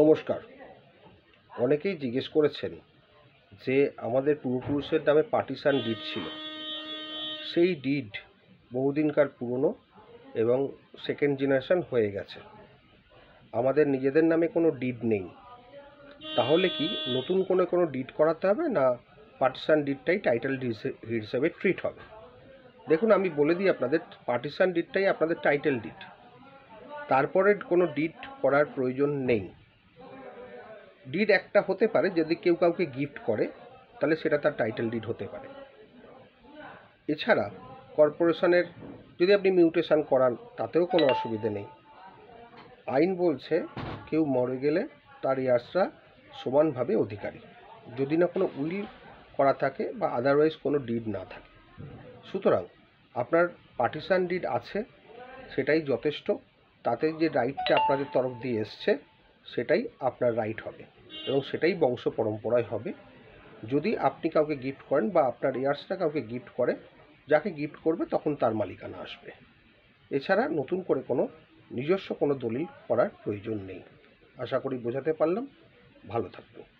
নমস্কার অনেকেই জিজ্ঞেস করেছেন যে আমাদের পূর্বপুরুষের নামে পার্টিসান ডিড ছিল সেই ডিড বহুদিনকার পুরনো এবং সেকেন্ড জেনারেশন হয়ে গেছে আমাদের নিজেদের নামে কোনো ডিড নেই তাহলে কি নতুন কোনো কোনো ডিড করাতে হবে না পার্টিসান ডিডটাই টাইটেল ডিড হিসেবে ট্রিট হবে দেখুন আমি বলে দিই আপনাদের পার্টিসান ডিডটাই আপনাদের টাইটেল ডিড তারপরে কোনো ডিড করার প্রয়োজন নেই ডিড একটা হতে পারে যদি কেউ কাউকে গিফট করে তাহলে সেটা তার টাইটেল ডিড হতে পারে এছাড়া কর্পোরেশনের যদি আপনি মিউটেশন করান তাতেও কোনো অসুবিধে নেই আইন বলছে কেউ মরে গেলে তার ইয়ার্সরা সমানভাবে অধিকারী যদি না কোনো উইল করা থাকে বা আদারওয়াইজ কোনো ডিড না থাকে সুতরাং আপনার পার্টিশান ডিড আছে সেটাই যথেষ্ট তাতে যে রাইটটা আপনাদের তরফ দিয়ে এসছে সেটাই আপনার রাইট হবে এবং সেটাই বংশ পরম্পরায় হবে যদি আপনি কাউকে গিফট করেন বা আপনার এয়ার্সটা কাউকে গিফট করে যাকে গিফট করবে তখন তার মালিকানা আসবে এছাড়া নতুন করে কোনো নিজস্ব কোনো দলিল করার প্রয়োজন নেই আশা করি বোঝাতে পারলাম ভালো থাকবেন